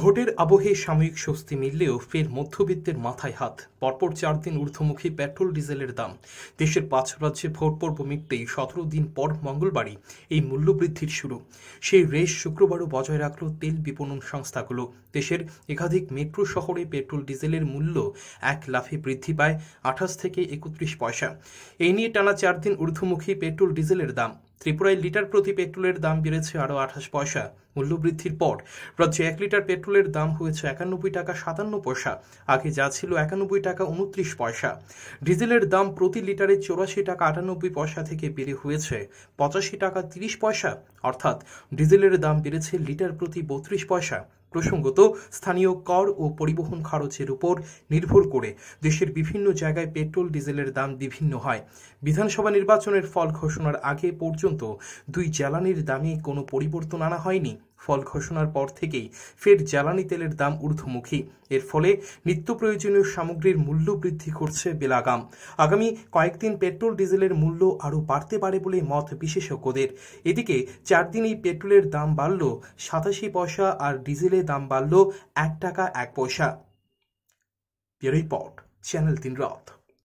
ভোটের আবহে সাময়িক স্বস্তি মিললেও ফের মধ্যবিত্তের মাথায় হাত পরপর চার দিন ঊর্ধ্বমুখী পেট্রোল ডিজেলের দাম দেশের পাঁচ রাজ্যে ভোট পর্ব মিটতেই সতেরো দিন পর মঙ্গলবারই এই মূল্যবৃদ্ধির শুরু সেই রেশ শুক্রবারও বজায় রাখল তেল বিপণন সংস্থাগুলো দেশের একাধিক মেট্রো শহরে পেট্রোল ডিজেলের মূল্য এক লাফে বৃদ্ধি পায় আঠাশ থেকে একত্রিশ পয়সা এই নিয়ে টানা চার দিন ঊর্ধ্বমুখী পেট্রোল ডিজেলের দাম ত্রিপুরায় লিটার প্রতি পেট্রোলের দাম বেড়েছে আরও আঠাশ পয়সা মূল্যবৃদ্ধির পর রাজ্যে এক লিটার পেট্রোলের দাম হয়েছে একানব্বই টাকা সাতান্ন পয়সা আগে যা ছিল একানব্বই টাকা উনত্রিশ পয়সা ডিজেলের দাম প্রতি লিটারে চৌরাশি টাকা আটানব্বই পয়সা থেকে বেড়ে হয়েছে পঁচাশি টাকা তিরিশ পয়সা অর্থাৎ ডিজেলের দাম বেড়েছে লিটার প্রতি বত্রিশ পয়সা প্রসঙ্গত স্থানীয় কর ও পরিবহন খরচের উপর নির্ভর করে দেশের বিভিন্ন জায়গায় পেট্রোল ডিজেলের দাম বিভিন্ন হয় বিধানসভা নির্বাচনের ফল ঘোষণার আগে পর্যন্ত দুই জ্বালানির দামে কোনো পরিবর্তন আনা হয়নি ফল ঘোষণার পর থেকেই ফের জ্বালানি তেলের দাম ঊর্ধ্বমুখী এর ফলে নিত্য প্রয়োজনীয় সামগ্রীর মূল্য বৃদ্ধি করছে বেলাগাম আগামী কয়েকদিন পেট্রোল ডিজেলের মূল্য আরও বাড়তে পারে বলে মত বিশেষজ্ঞদের এদিকে চার দিনেই পেট্রোলের দাম বাড়ল সাতাশি পয়সা আর ডিজেলের দাম বাড়ল এক টাকা এক পয়সা রিপোর্ট চ্যানেল তিন রথ